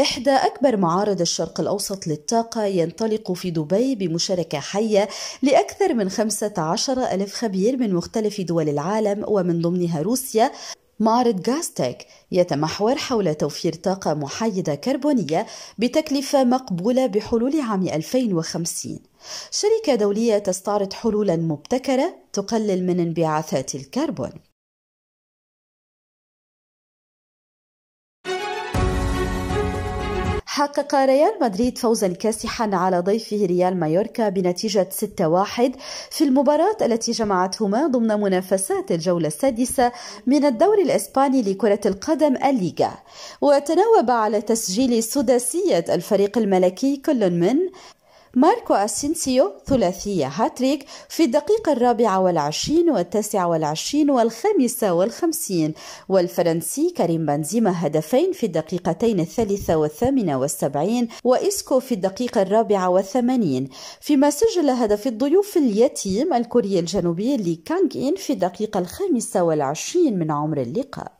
إحدى أكبر معارض الشرق الأوسط للطاقة ينطلق في دبي بمشاركة حية لأكثر من 15 ألف خبير من مختلف دول العالم ومن ضمنها روسيا معرض غازتك يتمحور حول توفير طاقة محايدة كربونية بتكلفة مقبولة بحلول عام 2050 شركة دولية تستعرض حلولا مبتكرة تقلل من انبعاثات الكربون حقق ريال مدريد فوزا كاسحا على ضيفه ريال مايوركا بنتيجة 6-1 في المباراة التي جمعتهما ضمن منافسات الجولة السادسة من الدوري الإسباني لكرة القدم الليغا وتناوب على تسجيل سداسية الفريق الملكي كل من ماركو أسينسيو ثلاثية هاتريك في الدقيقة الرابعة والعشرين والتاسعة والعشرين والخامسة والخمسين والفرنسي كريم بنزيما هدفين في الدقيقتين الثالثة والثامنة والسبعين وإسكو في الدقيقة الرابعة والثمانين فيما سجل هدف الضيوف اليتيم الكوري الجنوبي لي كانغ إن في الدقيقة الخامسة والعشرين من عمر اللقاء